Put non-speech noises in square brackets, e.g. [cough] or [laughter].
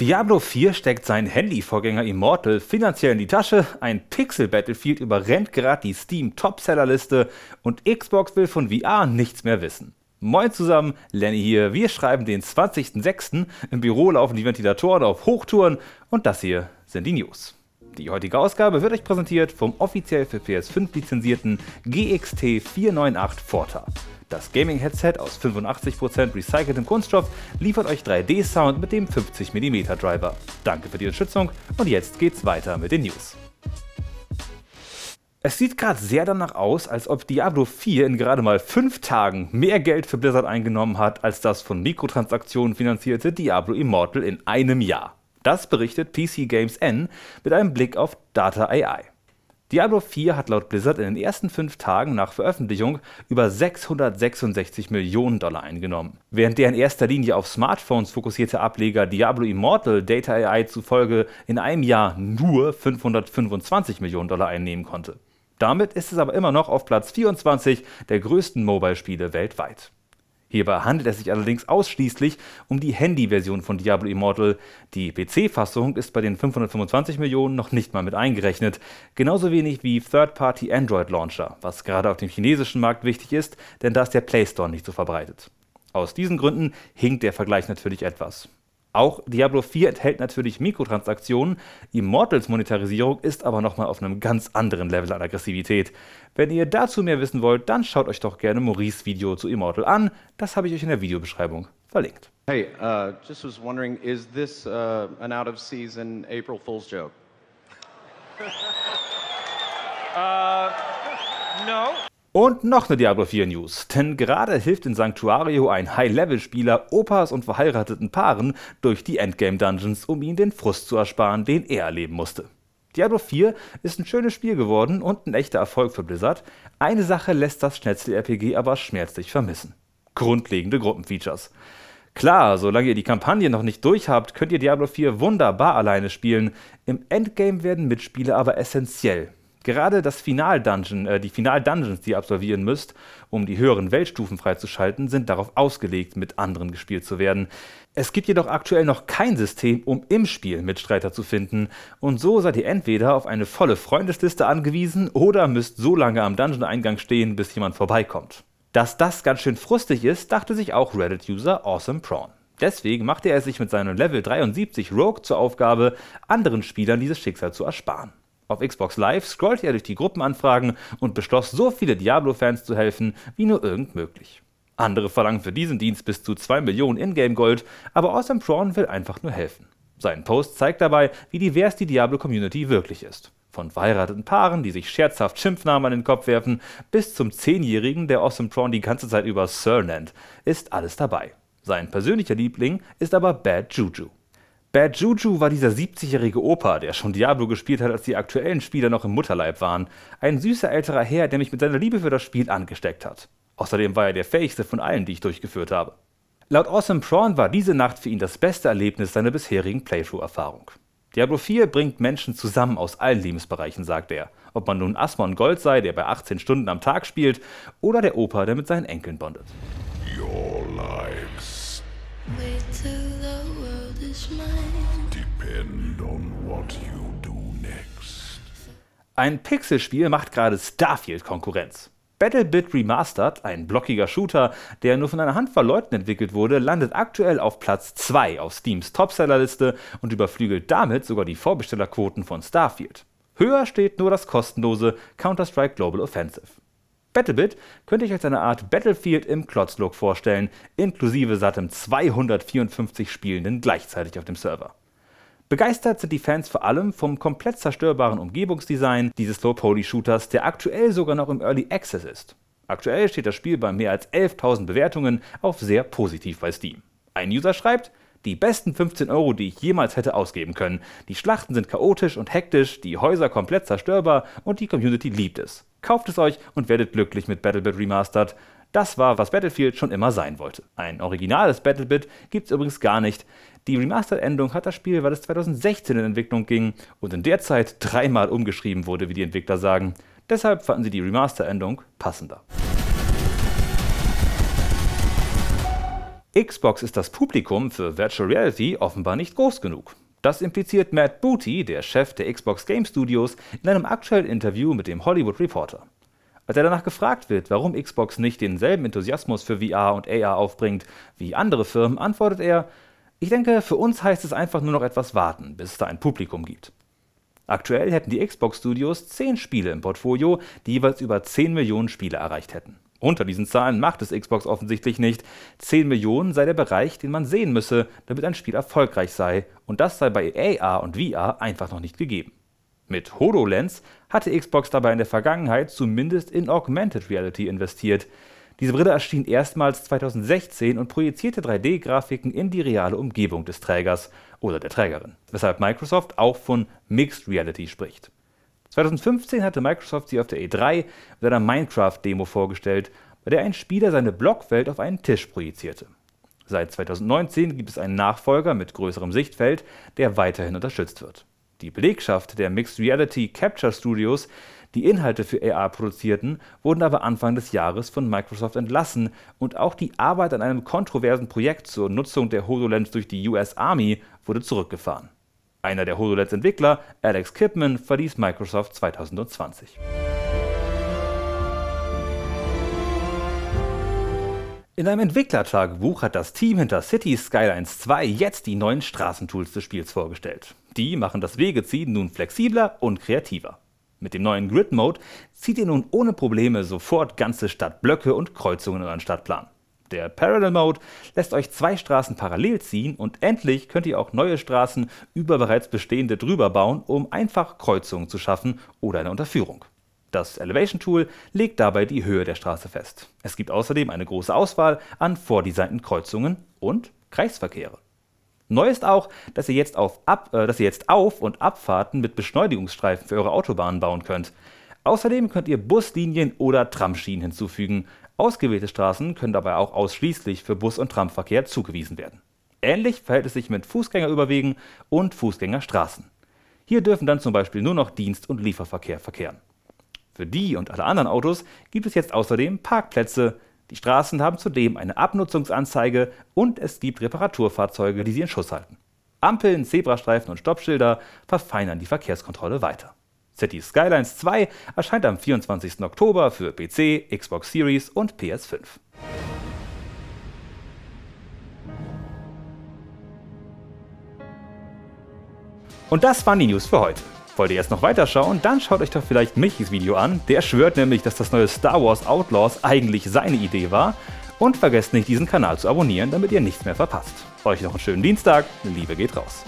Diablo 4 steckt seinen Handy-Vorgänger Immortal finanziell in die Tasche, ein Pixel-Battlefield überrennt gerade die Steam-Topseller-Liste und Xbox will von VR nichts mehr wissen. Moin zusammen, Lenny hier. Wir schreiben den 20.06. Im Büro laufen die Ventilatoren auf Hochtouren und das hier sind die News. Die heutige Ausgabe wird euch präsentiert vom offiziell für PS5 lizenzierten GXT 498 Forta. Das Gaming-Headset aus 85% recyceltem Kunststoff liefert euch 3D-Sound mit dem 50mm Driver. Danke für die Unterstützung und jetzt geht's weiter mit den News. Es sieht gerade sehr danach aus, als ob Diablo 4 in gerade mal 5 Tagen mehr Geld für Blizzard eingenommen hat, als das von Mikrotransaktionen finanzierte Diablo Immortal in einem Jahr. Das berichtet PC Games N mit einem Blick auf Data AI. Diablo 4 hat laut Blizzard in den ersten fünf Tagen nach Veröffentlichung über 666 Millionen Dollar eingenommen. Während der in erster Linie auf Smartphones fokussierte Ableger Diablo Immortal Data AI zufolge in einem Jahr nur 525 Millionen Dollar einnehmen konnte. Damit ist es aber immer noch auf Platz 24 der größten Mobile-Spiele weltweit. Hierbei handelt es sich allerdings ausschließlich um die Handy-Version von Diablo Immortal. Die PC-Fassung ist bei den 525 Millionen noch nicht mal mit eingerechnet, genauso wenig wie Third-Party Android-Launcher, was gerade auf dem chinesischen Markt wichtig ist, denn da ist der Play Store nicht so verbreitet. Aus diesen Gründen hinkt der Vergleich natürlich etwas. Auch Diablo 4 enthält natürlich Mikrotransaktionen, Immortals Monetarisierung ist aber nochmal auf einem ganz anderen Level an Aggressivität. Wenn ihr dazu mehr wissen wollt, dann schaut euch doch gerne Maurice Video zu Immortal an, das habe ich euch in der Videobeschreibung verlinkt. Hey, uh, just was wondering, is this uh, an out of season April Fool's joke? [laughs] uh, no. Und noch eine Diablo 4 News, denn gerade hilft in Sanctuario ein High-Level-Spieler Opas und verheirateten Paaren durch die Endgame-Dungeons, um ihnen den Frust zu ersparen, den er erleben musste. Diablo 4 ist ein schönes Spiel geworden und ein echter Erfolg für Blizzard. Eine Sache lässt das Schnetzel-RPG aber schmerzlich vermissen. Grundlegende Gruppenfeatures. Klar, solange ihr die Kampagne noch nicht durch habt, könnt ihr Diablo 4 wunderbar alleine spielen. Im Endgame werden Mitspieler aber essentiell. Gerade das Final-Dungeon, äh, die Final-Dungeons, die ihr absolvieren müsst, um die höheren Weltstufen freizuschalten, sind darauf ausgelegt, mit anderen gespielt zu werden. Es gibt jedoch aktuell noch kein System, um im Spiel Mitstreiter zu finden, und so seid ihr entweder auf eine volle Freundesliste angewiesen oder müsst so lange am Dungeon-Eingang stehen, bis jemand vorbeikommt. Dass das ganz schön frustig ist, dachte sich auch Reddit-User Awesome Prawn. Deswegen machte er sich mit seinem Level 73 Rogue zur Aufgabe, anderen Spielern dieses Schicksal zu ersparen. Auf Xbox Live scrollte er durch die Gruppenanfragen und beschloss, so viele Diablo-Fans zu helfen, wie nur irgend möglich. Andere verlangen für diesen Dienst bis zu 2 Millionen Ingame-Gold, aber Awesome Prawn will einfach nur helfen. Sein Post zeigt dabei, wie divers die Diablo-Community wirklich ist. Von verheirateten Paaren, die sich scherzhaft Schimpfnamen an den Kopf werfen, bis zum Zehnjährigen, der Awesome Prawn die ganze Zeit über Sir nennt, ist alles dabei. Sein persönlicher Liebling ist aber Bad Juju. Bad Juju war dieser 70-jährige Opa, der schon Diablo gespielt hat, als die aktuellen Spieler noch im Mutterleib waren. Ein süßer älterer Herr, der mich mit seiner Liebe für das Spiel angesteckt hat. Außerdem war er der fähigste von allen, die ich durchgeführt habe. Laut Awesome Prawn war diese Nacht für ihn das beste Erlebnis seiner bisherigen Playthrough-Erfahrung. Diablo 4 bringt Menschen zusammen aus allen Lebensbereichen, sagt er. Ob man nun Asmon Gold sei, der bei 18 Stunden am Tag spielt, oder der Opa, der mit seinen Enkeln bondet. Your lives Ein Pixelspiel macht gerade Starfield Konkurrenz. Battlebit Remastered, ein blockiger Shooter, der nur von einer Handvoll Leuten entwickelt wurde, landet aktuell auf Platz 2 auf Steams Topsellerliste und überflügelt damit sogar die Vorbestellerquoten von Starfield. Höher steht nur das kostenlose Counter-Strike Global Offensive. Battlebit könnte ich als eine Art Battlefield im Klotz-Look vorstellen, inklusive sattem 254 Spielenden gleichzeitig auf dem Server. Begeistert sind die Fans vor allem vom komplett zerstörbaren Umgebungsdesign dieses Low-Poly-Shooters, der aktuell sogar noch im Early Access ist. Aktuell steht das Spiel bei mehr als 11.000 Bewertungen auf sehr positiv bei Steam. Ein User schreibt, die besten 15 Euro, die ich jemals hätte ausgeben können. Die Schlachten sind chaotisch und hektisch, die Häuser komplett zerstörbar und die Community liebt es. Kauft es euch und werdet glücklich mit Battlebit Remastered. Das war, was Battlefield schon immer sein wollte. Ein originales Battlebit gibt's übrigens gar nicht. Die Remastered-Endung hat das Spiel, weil es 2016 in Entwicklung ging und in der Zeit dreimal umgeschrieben wurde, wie die Entwickler sagen. Deshalb fanden sie die remastered endung passender. Xbox ist das Publikum für Virtual Reality offenbar nicht groß genug. Das impliziert Matt Booty, der Chef der Xbox Game Studios, in einem aktuellen Interview mit dem Hollywood Reporter. Als er danach gefragt wird, warum Xbox nicht denselben Enthusiasmus für VR und AR aufbringt wie andere Firmen, antwortet er, ich denke, für uns heißt es einfach nur noch etwas warten, bis es da ein Publikum gibt. Aktuell hätten die Xbox Studios 10 Spiele im Portfolio, die jeweils über 10 Millionen Spiele erreicht hätten. Unter diesen Zahlen macht es Xbox offensichtlich nicht. 10 Millionen sei der Bereich, den man sehen müsse, damit ein Spiel erfolgreich sei, und das sei bei e AR und VR einfach noch nicht gegeben. Mit HoloLens hatte Xbox dabei in der Vergangenheit zumindest in Augmented Reality investiert. Diese Brille erschien erstmals 2016 und projizierte 3D-Grafiken in die reale Umgebung des Trägers oder der Trägerin, weshalb Microsoft auch von Mixed Reality spricht. 2015 hatte Microsoft sie auf der E3 mit einer Minecraft-Demo vorgestellt, bei der ein Spieler seine Blockwelt auf einen Tisch projizierte. Seit 2019 gibt es einen Nachfolger mit größerem Sichtfeld, der weiterhin unterstützt wird. Die Belegschaft der Mixed Reality Capture Studios, die Inhalte für AR produzierten, wurden aber Anfang des Jahres von Microsoft entlassen und auch die Arbeit an einem kontroversen Projekt zur Nutzung der HoloLens durch die US Army wurde zurückgefahren. Einer der HoloLens-Entwickler, Alex Kipman, verließ Microsoft 2020. In einem Entwicklertagebuch hat das Team hinter Cities Skylines 2 jetzt die neuen Straßentools des Spiels vorgestellt. Die machen das Wegeziehen nun flexibler und kreativer. Mit dem neuen Grid Mode zieht ihr nun ohne Probleme sofort ganze Stadtblöcke und Kreuzungen in euren Stadtplan. Der Parallel Mode lässt euch zwei Straßen parallel ziehen und endlich könnt ihr auch neue Straßen über bereits bestehende drüber bauen, um einfach Kreuzungen zu schaffen oder eine Unterführung. Das Elevation Tool legt dabei die Höhe der Straße fest. Es gibt außerdem eine große Auswahl an vordesignten Kreuzungen und Kreisverkehre. Neu ist auch, dass ihr jetzt auf, Ab äh, dass ihr jetzt Auf- und Abfahrten mit Beschleunigungsstreifen für eure Autobahnen bauen könnt. Außerdem könnt ihr Buslinien oder Tramschienen hinzufügen. Ausgewählte Straßen können dabei auch ausschließlich für Bus- und Tramverkehr zugewiesen werden. Ähnlich verhält es sich mit Fußgängerüberwegen und Fußgängerstraßen. Hier dürfen dann zum Beispiel nur noch Dienst- und Lieferverkehr verkehren. Für die und alle anderen Autos gibt es jetzt außerdem Parkplätze, die Straßen haben zudem eine Abnutzungsanzeige und es gibt Reparaturfahrzeuge, die sie in Schuss halten. Ampeln, Zebrastreifen und Stoppschilder verfeinern die Verkehrskontrolle weiter. City Skylines 2 erscheint am 24. Oktober für PC, Xbox Series und PS5. Und das waren die News für heute. Wollt ihr jetzt noch weiterschauen? Dann schaut euch doch vielleicht Michis Video an. Der schwört nämlich, dass das neue Star Wars Outlaws eigentlich seine Idee war. Und vergesst nicht, diesen Kanal zu abonnieren, damit ihr nichts mehr verpasst. Euch noch einen schönen Dienstag. Liebe geht raus.